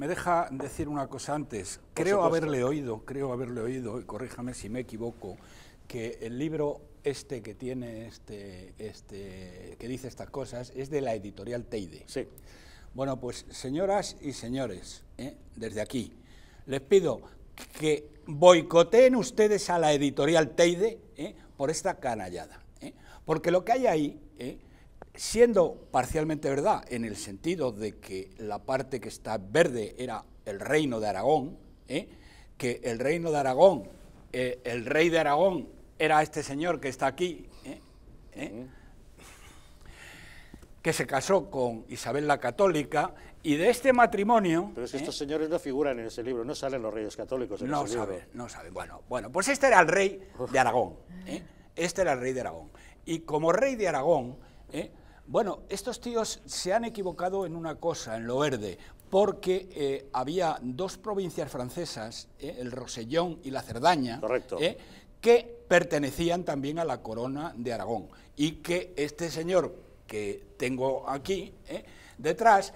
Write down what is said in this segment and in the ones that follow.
Me deja decir una cosa antes. Creo haberle oído, creo haberle oído, y corríjame si me equivoco, que el libro este que tiene este, este que dice estas cosas es de la editorial Teide. Sí. Bueno, pues señoras y señores, ¿eh? desde aquí les pido que boicoteen ustedes a la editorial Teide ¿eh? por esta canallada, ¿eh? porque lo que hay ahí siendo parcialmente verdad en el sentido de que la parte que está verde era el reino de Aragón, ¿eh? que el reino de Aragón, eh, el rey de Aragón era este señor que está aquí, ¿eh? que se casó con Isabel la Católica, y de este matrimonio... Pero es estos señores no figuran en ese libro, no salen los reyes católicos en no ese sabe, libro. No saben, bueno, bueno, pues este era el rey de Aragón, este era el rey de Aragón. Y como rey de Aragón, ¿eh? Bueno, estos tíos se han equivocado en una cosa, en lo verde, porque eh, había dos provincias francesas, ¿eh? el Rosellón y la Cerdaña, Correcto. que pertenecían también a la corona de Aragón. Y que este señor que tengo aquí detrás,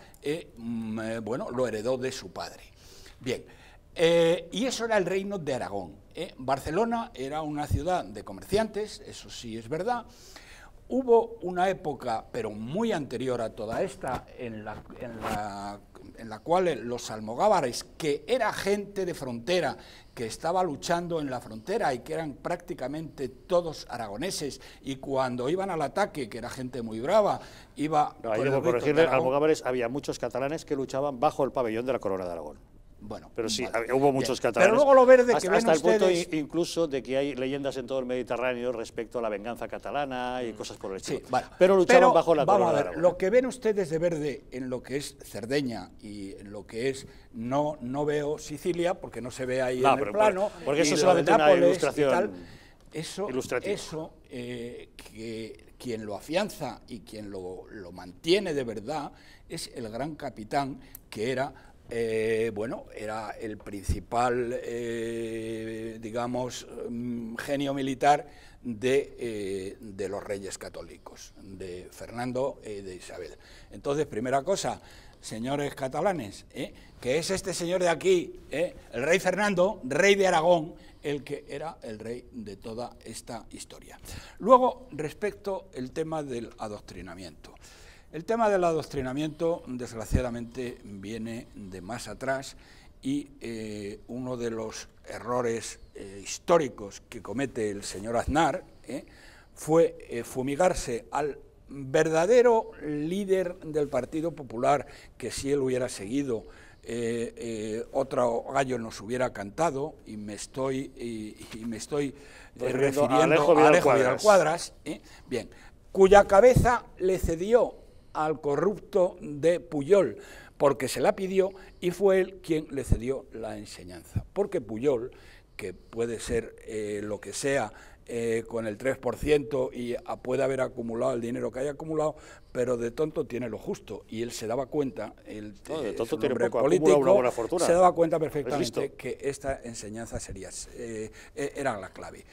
mm, bueno, lo heredó de su padre. Bien, y eso era el reino de Aragón. Barcelona era una ciudad de comerciantes, eso sí es verdad. Hubo una época, pero muy anterior a toda esta, en la, en la, en la cual los almogávares, que era gente de frontera, que estaba luchando en la frontera y que eran prácticamente todos aragoneses, y cuando iban al ataque, que era gente muy brava, iba... No, que que había muchos catalanes que luchaban bajo el pabellón de la Corona de Aragón. Bueno, pero sí, hubo muchos catalanes. Pero luego lo verde hasta, que ven hasta el punto incluso de que hay leyendas en todo el Mediterráneo respecto a la venganza catalana y mm. cosas por el estilo. Sí, Pero lucharon bajo la vamos Vamos a ver, lo que ven ustedes de verde en lo que es Cerdeña y en lo que es no no veo Sicilia porque no se ve ahí en el plano. porque eso solamente una ilustración. Tal, eso, eso eh, que quien lo afianza y quien lo, lo mantiene de verdad es el gran capitán que era eh, bueno, era el principal, eh, digamos, mm, genio militar eh, de, los reyes católicos, de Fernando y de Isabel. Entonces, primera cosa, señores catalanes, que es este señor de aquí, el rey Fernando, rey de Aragón, el que era el rey de toda esta historia. Luego, respecto al tema del adoctrinamiento. El tema del adoctrinamiento, desgraciadamente, viene de más atrás y eh, uno de los errores eh, históricos que comete el señor Aznar eh, fue fumigarse al verdadero líder del Partido Popular, que si él hubiera seguido otro gallo nos hubiera cantado y me estoy, y, me estoy pues refiriendo a Alejo Vidal Cuadras, Cuadras bien, cuya cabeza le cedió al corrupto de Puyol, porque se la pidió y fue él quien le cedió la enseñanza. Porque Puyol, que puede ser eh, lo que sea eh, con el 3% y puede haber acumulado el dinero que haya acumulado, pero de tonto tiene lo justo. Y él se daba cuenta, el eh, tiene político, se daba cuenta perfectamente que esta enseñanza sería, era la clave.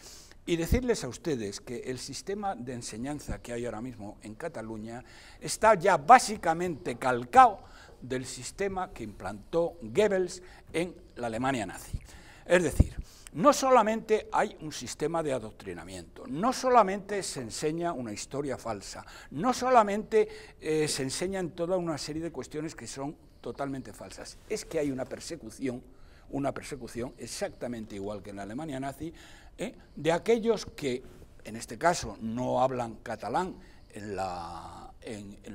Y decirles a ustedes que el sistema de enseñanza que hay ahora mismo en Cataluña está ya básicamente calcado del sistema que implantó Goebbels en la Alemania nazi. Es decir, no solamente hay un sistema de adoctrinamiento, no solamente se enseña una historia falsa, no solamente eh, se enseñan toda una serie de cuestiones que son totalmente falsas, es que hay una persecución una persecución exactamente igual que en la Alemania nazi, ¿eh? de aquellos que, en este caso, no hablan catalán en,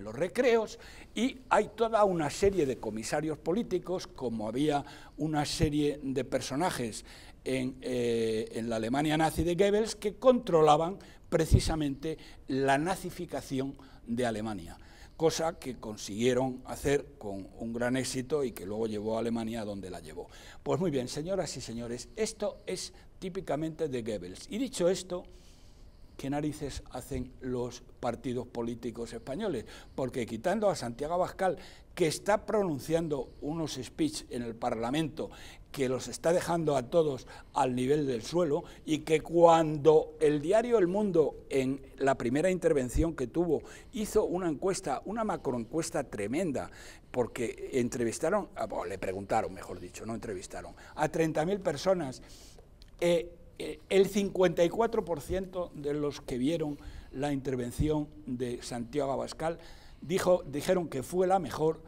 los recreos, y hay toda una serie de comisarios políticos, como había una serie de personajes en, eh, en la Alemania nazi de Goebbels, que controlaban precisamente la nazificación de Alemania cosa que consiguieron hacer con un gran éxito y que luego llevó a Alemania donde la llevó. Pues muy bien, señoras y señores, esto es típicamente de Goebbels. Y dicho esto, ¿qué narices hacen los partidos políticos españoles? Porque quitando a Santiago Abascal, que está pronunciando unos speech en el Parlamento que los está dejando a todos al nivel del suelo y que cuando el diario El Mundo, en la primera intervención que tuvo, hizo una encuesta, una macroencuesta tremenda, porque entrevistaron, ah, le preguntaron, mejor dicho, no entrevistaron, a 30.000 personas, eh, eh, el 54% de los que vieron la intervención de Santiago Abascal dijeron que fue la mejor,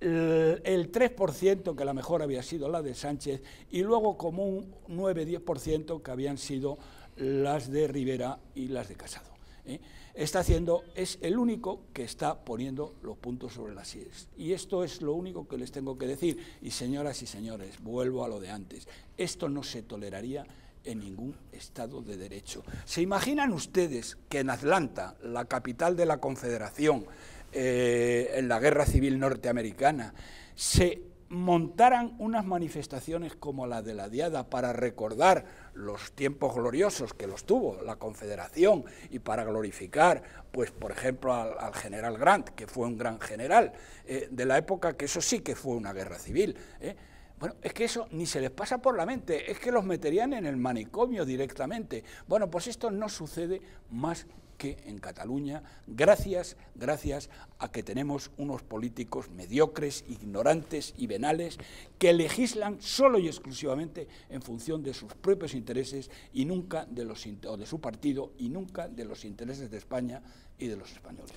el 3% que la mejor había sido la de Sánchez y luego como un 9-10% que habían sido las de Rivera y las de Casado. ¿eh? Está haciendo, es el único que está poniendo los puntos sobre las sillas. Y esto es lo único que les tengo que decir. Y señoras y señores, vuelvo a lo de antes. Esto no se toleraría en ningún Estado de Derecho. ¿Se imaginan ustedes que en Atlanta, la capital de la Confederación, eh, en la guerra civil norteamericana, se montaran unas manifestaciones como la de la Diada para recordar los tiempos gloriosos que los tuvo la Confederación y para glorificar, pues por ejemplo, al, general Grant, que fue un gran general eh, de la época, que eso sí que fue una guerra civil. Eh. Bueno, es que eso ni se les pasa por la mente, es que los meterían en el manicomio directamente. Bueno, pues esto no sucede más que en Cataluña, gracias, gracias a que tenemos unos políticos mediocres, ignorantes y venales que legislan solo y exclusivamente en función de sus propios intereses y nunca de los o de su partido y nunca de los intereses de España y de los españoles.